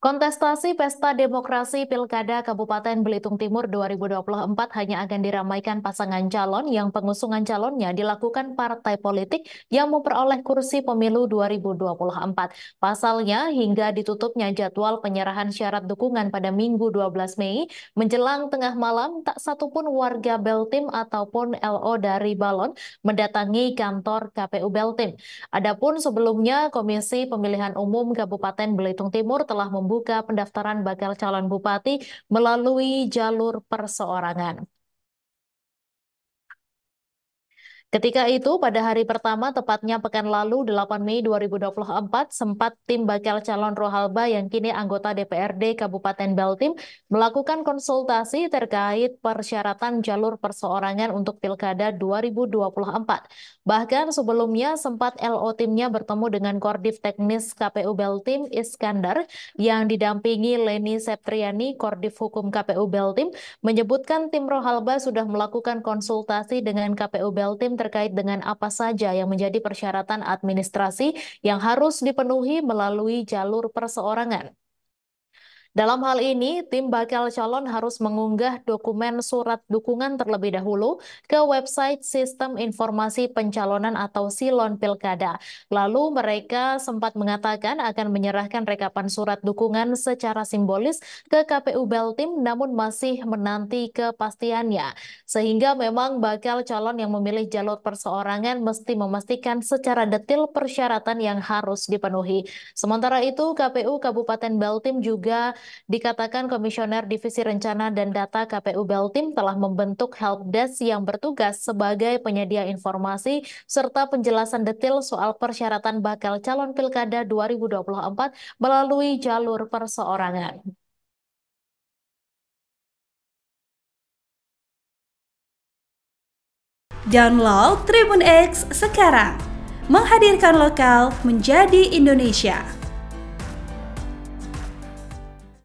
Kontestasi Pesta Demokrasi Pilkada Kabupaten Belitung Timur 2024 hanya akan diramaikan pasangan calon yang pengusungan calonnya dilakukan partai politik yang memperoleh kursi pemilu 2024. Pasalnya, hingga ditutupnya jadwal penyerahan syarat dukungan pada Minggu 12 Mei, menjelang tengah malam, tak satupun warga Beltim ataupun LO dari Balon mendatangi kantor KPU Beltim. Adapun sebelumnya, Komisi Pemilihan Umum Kabupaten Belitung Timur telah membuat membuka pendaftaran bakal calon bupati melalui jalur perseorangan. Ketika itu, pada hari pertama, tepatnya pekan lalu, 8 Mei 2024, sempat tim bakal calon Rohalba yang kini anggota DPRD Kabupaten Beltim melakukan konsultasi terkait persyaratan jalur perseorangan untuk Pilkada 2024. Bahkan sebelumnya sempat LO timnya bertemu dengan Kordif Teknis KPU Beltim Iskandar yang didampingi Leni Septriani, Kordif Hukum KPU Beltim, menyebutkan tim Rohalba sudah melakukan konsultasi dengan KPU Beltim terkait dengan apa saja yang menjadi persyaratan administrasi yang harus dipenuhi melalui jalur perseorangan. Dalam hal ini, tim bakal calon harus mengunggah dokumen surat dukungan terlebih dahulu ke website Sistem Informasi Pencalonan atau Silon Pilkada. Lalu mereka sempat mengatakan akan menyerahkan rekapan surat dukungan secara simbolis ke KPU Beltim namun masih menanti kepastiannya. Sehingga memang bakal calon yang memilih jalur perseorangan mesti memastikan secara detil persyaratan yang harus dipenuhi. Sementara itu, KPU Kabupaten Beltim juga dikatakan Komisioner Divisi Rencana dan Data KPU Beltim telah membentuk helpdesk yang bertugas sebagai penyedia informasi serta penjelasan detail soal persyaratan bakal calon pilkada 2024 melalui jalur perseorangan. Download Tribun X sekarang, menghadirkan lokal menjadi Indonesia.